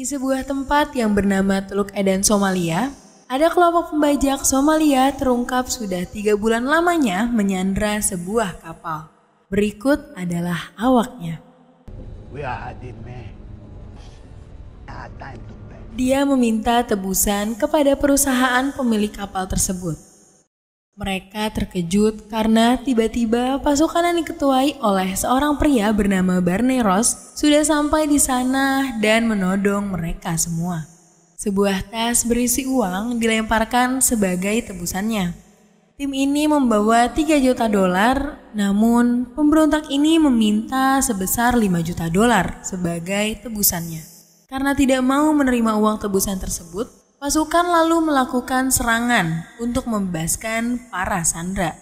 Di sebuah tempat yang bernama Teluk Eden Somalia, ada kelompok pembajak Somalia terungkap sudah tiga bulan lamanya menyandra sebuah kapal. Berikut adalah awaknya. Ah, Dia meminta tebusan kepada perusahaan pemilik kapal tersebut. Mereka terkejut karena tiba-tiba pasukan yang diketuai oleh seorang pria bernama Barney Ross sudah sampai di sana dan menodong mereka semua. Sebuah tas berisi uang dilemparkan sebagai tebusannya. Tim ini membawa 3 juta dolar, namun pemberontak ini meminta sebesar 5 juta dolar sebagai tebusannya. Karena tidak mau menerima uang tebusan tersebut, Pasukan lalu melakukan serangan untuk membebaskan para sandra.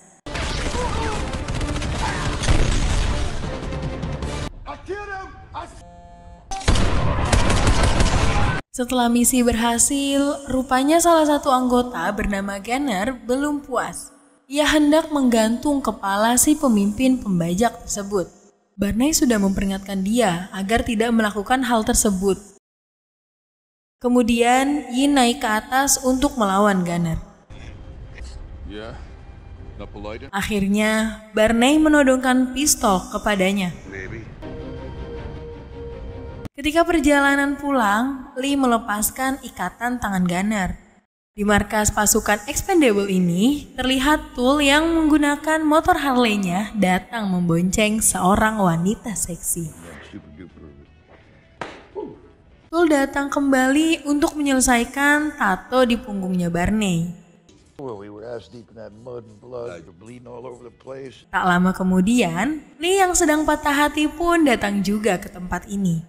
Setelah misi berhasil, rupanya salah satu anggota bernama Ganner belum puas. Ia hendak menggantung kepala si pemimpin pembajak tersebut. Barney sudah memperingatkan dia agar tidak melakukan hal tersebut, Kemudian Yin naik ke atas untuk melawan Gunner. Ya, Akhirnya, Barney menodongkan pistol kepadanya. Ketika perjalanan pulang, Lee melepaskan ikatan tangan Gunner. Di markas pasukan Expendable ini, terlihat Tool yang menggunakan motor Harley-nya datang membonceng seorang wanita seksi. Nah, Tul datang kembali untuk menyelesaikan tato di punggungnya Barney. Tak lama kemudian, Lee yang sedang patah hati pun datang juga ke tempat ini.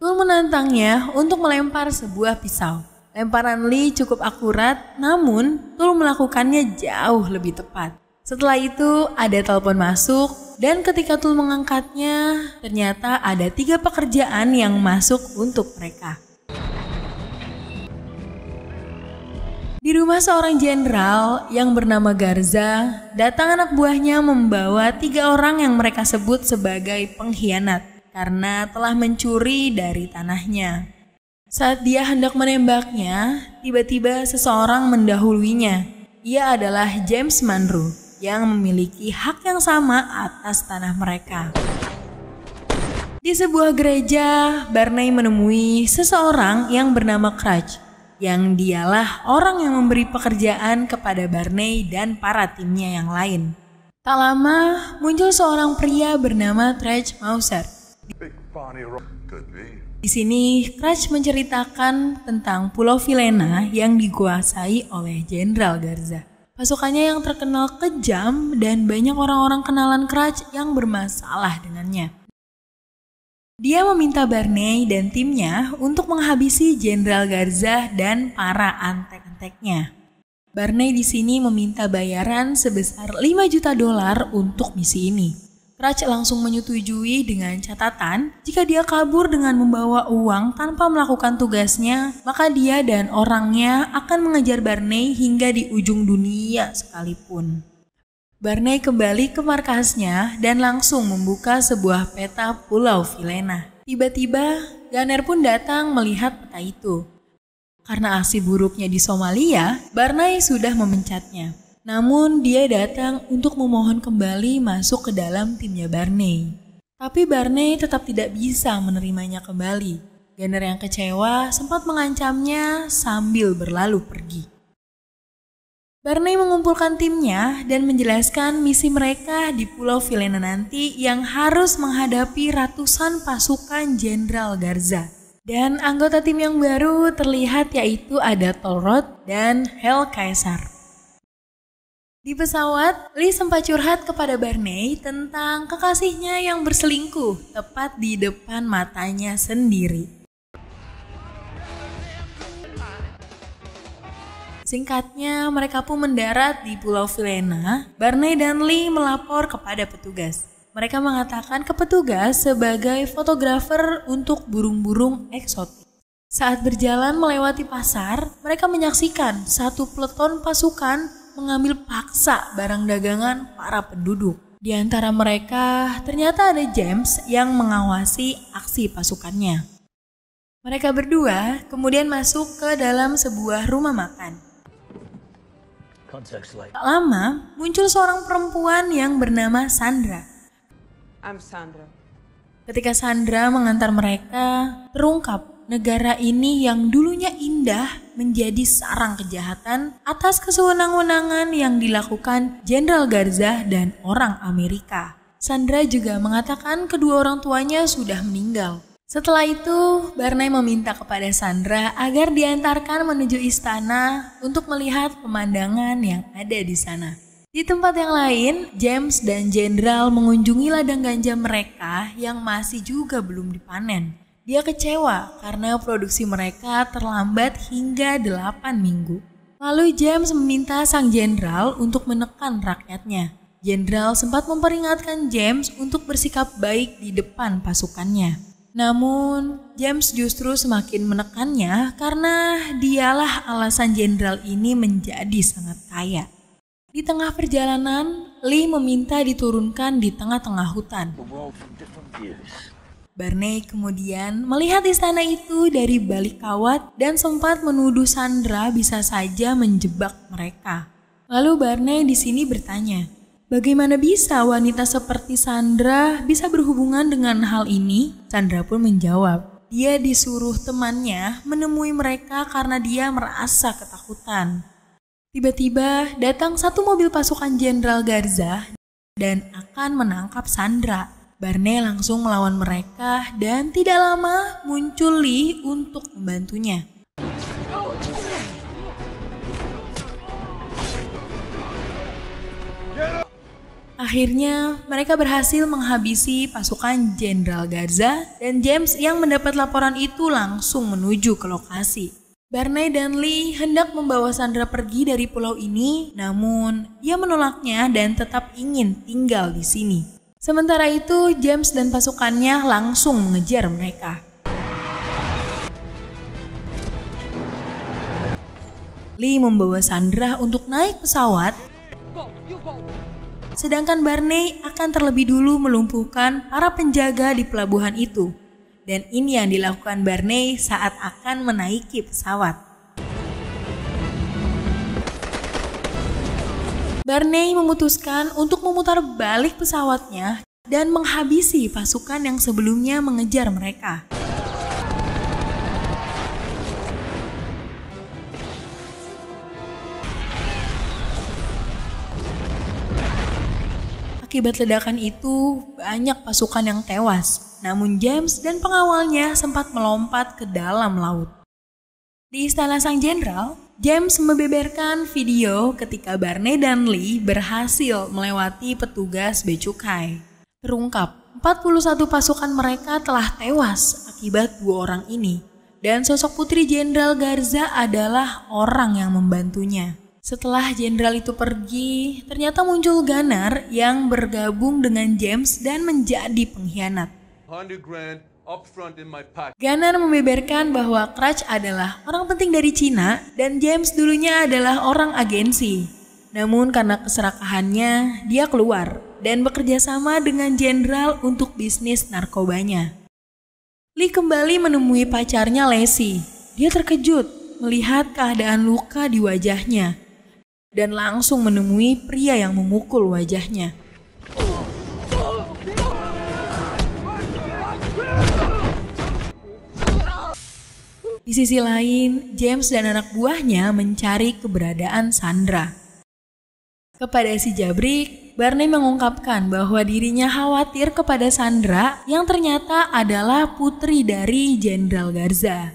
Tul menantangnya untuk melempar sebuah pisau. Lemparan Lee cukup akurat, namun Tul melakukannya jauh lebih tepat. Setelah itu, ada telepon masuk dan ketika Tul mengangkatnya, ternyata ada tiga pekerjaan yang masuk untuk mereka. Di rumah seorang jenderal yang bernama Garza, datang anak buahnya membawa tiga orang yang mereka sebut sebagai pengkhianat karena telah mencuri dari tanahnya. Saat dia hendak menembaknya, tiba-tiba seseorang mendahuluinya. Ia adalah James Monroe yang memiliki hak yang sama atas tanah mereka. Di sebuah gereja, Barney menemui seseorang yang bernama Crutch, yang dialah orang yang memberi pekerjaan kepada Barney dan para timnya yang lain. Tak lama, muncul seorang pria bernama Crutch Mauser. Di sini, Crutch menceritakan tentang Pulau Vilena yang dikuasai oleh Jenderal Garza. Pasukannya yang terkenal kejam dan banyak orang-orang kenalan Crutch yang bermasalah dengannya. Dia meminta Barney dan timnya untuk menghabisi Jenderal Garza dan para antek-anteknya. Barney di sini meminta bayaran sebesar 5 juta dolar untuk misi ini. Raj langsung menyetujui dengan catatan, jika dia kabur dengan membawa uang tanpa melakukan tugasnya, maka dia dan orangnya akan mengejar Barney hingga di ujung dunia sekalipun. Barney kembali ke markasnya dan langsung membuka sebuah peta Pulau Vilena. Tiba-tiba, Ganer pun datang melihat peta itu. Karena aksi buruknya di Somalia, Barney sudah memencatnya. Namun dia datang untuk memohon kembali masuk ke dalam timnya Barney. Tapi Barney tetap tidak bisa menerimanya kembali. Gunner yang kecewa sempat mengancamnya sambil berlalu pergi. Barney mengumpulkan timnya dan menjelaskan misi mereka di Pulau Vilena nanti yang harus menghadapi ratusan pasukan Jenderal Garza. Dan anggota tim yang baru terlihat yaitu ada Tolrod dan Hel Kaisar. Di pesawat, Lee sempat curhat kepada Barney tentang kekasihnya yang berselingkuh tepat di depan matanya sendiri. Singkatnya, mereka pun mendarat di Pulau Vilena. Barney dan Lee melapor kepada petugas. Mereka mengatakan ke petugas sebagai fotografer untuk burung-burung eksotik. Saat berjalan melewati pasar, mereka menyaksikan satu peleton pasukan mengambil paksa barang dagangan para penduduk. Di antara mereka ternyata ada James yang mengawasi aksi pasukannya. Mereka berdua kemudian masuk ke dalam sebuah rumah makan. Tak lama muncul seorang perempuan yang bernama Sandra. Sandra. Ketika Sandra mengantar mereka, terungkap negara ini yang dulunya indah menjadi sarang kejahatan atas kesewenang-wenangan yang dilakukan Jenderal Garza dan orang Amerika. Sandra juga mengatakan kedua orang tuanya sudah meninggal. Setelah itu, Barney meminta kepada Sandra agar diantarkan menuju istana untuk melihat pemandangan yang ada di sana. Di tempat yang lain, James dan Jenderal mengunjungi ladang ganja mereka yang masih juga belum dipanen. Dia kecewa karena produksi mereka terlambat hingga 8 minggu. Lalu James meminta sang jenderal untuk menekan rakyatnya. Jenderal sempat memperingatkan James untuk bersikap baik di depan pasukannya. Namun, James justru semakin menekannya karena dialah alasan jenderal ini menjadi sangat kaya. Di tengah perjalanan, Lee meminta diturunkan di tengah-tengah hutan. Barney kemudian melihat istana itu dari balik kawat dan sempat menuduh Sandra bisa saja menjebak mereka. Lalu Barney di sini bertanya, Bagaimana bisa wanita seperti Sandra bisa berhubungan dengan hal ini? Sandra pun menjawab, dia disuruh temannya menemui mereka karena dia merasa ketakutan. Tiba-tiba datang satu mobil pasukan Jenderal Garza dan akan menangkap Sandra. Barney langsung melawan mereka dan tidak lama muncul Lee untuk membantunya. Akhirnya, mereka berhasil menghabisi pasukan Jenderal Garza dan James yang mendapat laporan itu langsung menuju ke lokasi. Barney dan Lee hendak membawa Sandra pergi dari pulau ini, namun ia menolaknya dan tetap ingin tinggal di sini. Sementara itu, James dan pasukannya langsung mengejar mereka. Lee membawa Sandra untuk naik pesawat, sedangkan Barney akan terlebih dulu melumpuhkan para penjaga di pelabuhan itu. Dan ini yang dilakukan Barney saat akan menaiki pesawat. Barney memutuskan untuk memutar balik pesawatnya dan menghabisi pasukan yang sebelumnya mengejar mereka. Akibat ledakan itu, banyak pasukan yang tewas. Namun James dan pengawalnya sempat melompat ke dalam laut. Di istana sang jenderal, James membeberkan video ketika Barney dan Lee berhasil melewati petugas becukai. Terungkap, 41 pasukan mereka telah tewas akibat dua orang ini, dan sosok putri Jenderal Garza adalah orang yang membantunya. Setelah jenderal itu pergi, ternyata muncul Gunner yang bergabung dengan James dan menjadi pengkhianat. Ganar membeberkan bahwa Crutch adalah orang penting dari Cina dan James dulunya adalah orang agensi. Namun karena keserakahannya, dia keluar dan bekerja sama dengan jenderal untuk bisnis narkobanya. Lee kembali menemui pacarnya Lacey. Dia terkejut melihat keadaan luka di wajahnya dan langsung menemui pria yang memukul wajahnya. Di sisi lain, James dan anak buahnya mencari keberadaan Sandra. Kepada si Jabrik, Barney mengungkapkan bahwa dirinya khawatir kepada Sandra yang ternyata adalah putri dari Jenderal Garza.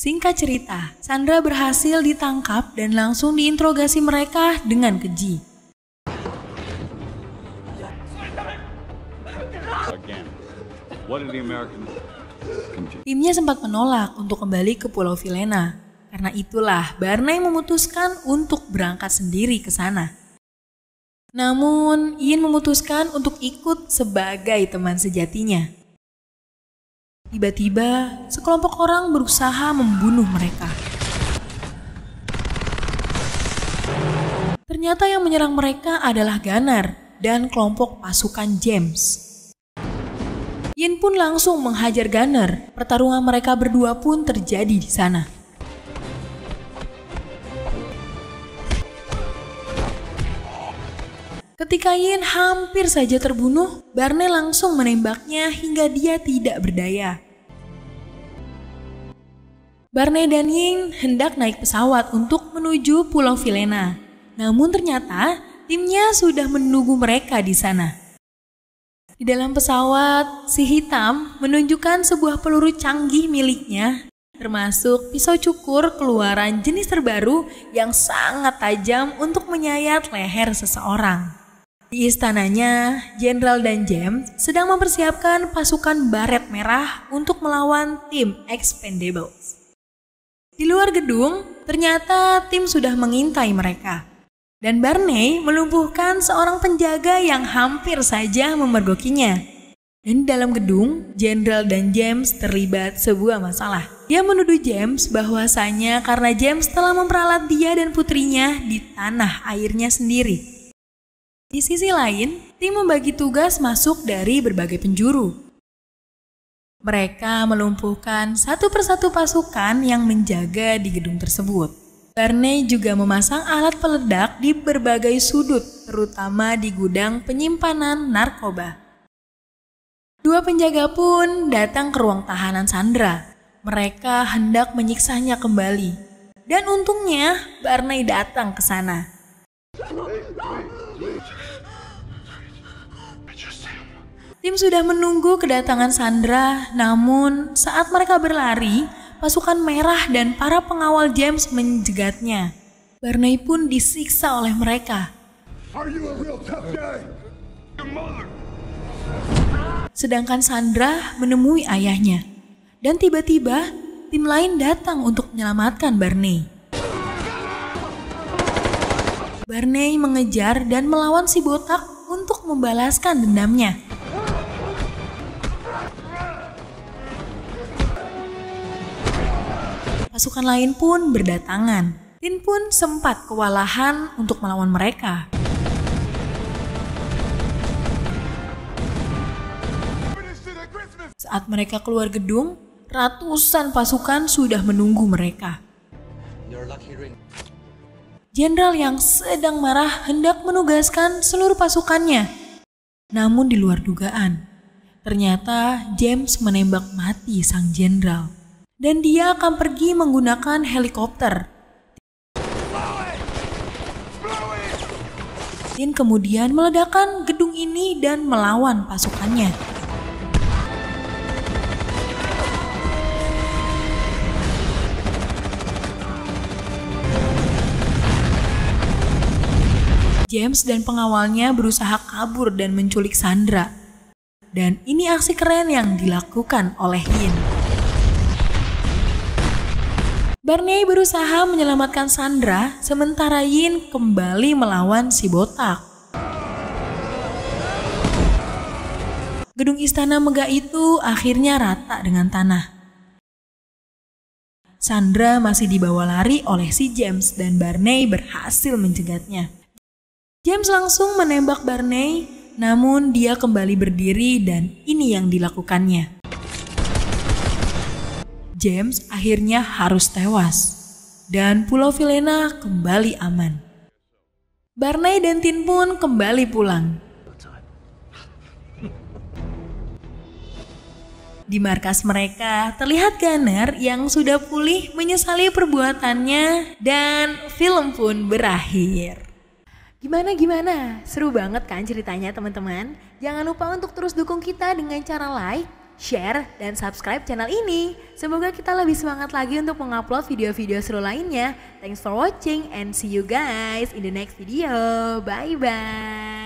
Singkat cerita, Sandra berhasil ditangkap dan langsung diinterogasi mereka dengan keji. what did the Americans Timnya sempat menolak untuk kembali ke Pulau Vilena. Karena itulah Barney memutuskan untuk berangkat sendiri ke sana. Namun, Ian memutuskan untuk ikut sebagai teman sejatinya. Tiba-tiba, sekelompok orang berusaha membunuh mereka. Ternyata yang menyerang mereka adalah Ganar dan kelompok pasukan James. Yin pun langsung menghajar Gunner. Pertarungan mereka berdua pun terjadi di sana. Ketika Yin hampir saja terbunuh, Barney langsung menembaknya hingga dia tidak berdaya. Barney dan Yin hendak naik pesawat untuk menuju Pulau Vilena. Namun ternyata timnya sudah menunggu mereka di sana. Di dalam pesawat, si hitam menunjukkan sebuah peluru canggih miliknya, termasuk pisau cukur keluaran jenis terbaru yang sangat tajam untuk menyayat leher seseorang. Di istananya, Jenderal dan James sedang mempersiapkan pasukan baret merah untuk melawan tim Expendables. Di luar gedung, ternyata tim sudah mengintai mereka dan Barney melumpuhkan seorang penjaga yang hampir saja memergokinya. Dan di dalam gedung, Jenderal dan James terlibat sebuah masalah. Dia menuduh James bahwasanya karena James telah memperalat dia dan putrinya di tanah airnya sendiri. Di sisi lain, tim membagi tugas masuk dari berbagai penjuru. Mereka melumpuhkan satu persatu pasukan yang menjaga di gedung tersebut. Barney juga memasang alat peledak di berbagai sudut, terutama di gudang penyimpanan narkoba. Dua penjaga pun datang ke ruang tahanan Sandra. Mereka hendak menyiksanya kembali. Dan untungnya, Barney datang ke sana. Tim sudah menunggu kedatangan Sandra, namun saat mereka berlari, pasukan merah dan para pengawal James menjegatnya. Barney pun disiksa oleh mereka. Sedangkan Sandra menemui ayahnya. Dan tiba-tiba tim lain datang untuk menyelamatkan Barney. Barney mengejar dan melawan si botak untuk membalaskan dendamnya. pasukan lain pun berdatangan. Tin pun sempat kewalahan untuk melawan mereka. Saat mereka keluar gedung, ratusan pasukan sudah menunggu mereka. Jenderal yang sedang marah hendak menugaskan seluruh pasukannya. Namun di luar dugaan, ternyata James menembak mati sang jenderal dan dia akan pergi menggunakan helikopter. Din kemudian meledakkan gedung ini dan melawan pasukannya. James dan pengawalnya berusaha kabur dan menculik Sandra. Dan ini aksi keren yang dilakukan oleh Yin. Barney berusaha menyelamatkan Sandra, sementara Yin kembali melawan si botak. Gedung istana megah itu akhirnya rata dengan tanah. Sandra masih dibawa lari oleh si James dan Barney berhasil mencegatnya. James langsung menembak Barney, namun dia kembali berdiri dan ini yang dilakukannya. James akhirnya harus tewas dan Pulau Vilena kembali aman. Barney dan Tin pun kembali pulang. Di markas mereka terlihat Gunner yang sudah pulih menyesali perbuatannya dan film pun berakhir. Gimana gimana? Seru banget kan ceritanya teman-teman? Jangan lupa untuk terus dukung kita dengan cara like, share, dan subscribe channel ini. Semoga kita lebih semangat lagi untuk mengupload video-video seru lainnya. Thanks for watching and see you guys in the next video. Bye-bye.